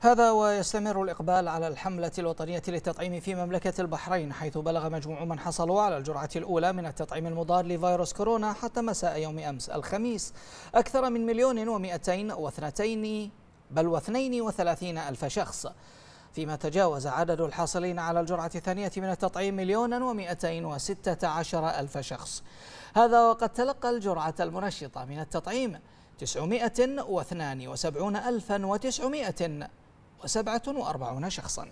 هذا ويستمر الإقبال على الحملة الوطنية للتطعيم في مملكة البحرين حيث بلغ مجموع من حصلوا على الجرعة الأولى من التطعيم المضاد لفيروس كورونا حتى مساء يوم أمس الخميس أكثر من مليون ومئتين واثنتين بل واثنين وثلاثين ألف شخص فيما تجاوز عدد الحاصلين على الجرعة الثانية من التطعيم مليون ومئتين وستة عشر ألف شخص هذا وقد تلقى الجرعة المنشطة من التطعيم تسعمائة واثنان وسبعون ألفا وتسعمائة وسبعة وأربعون شخصا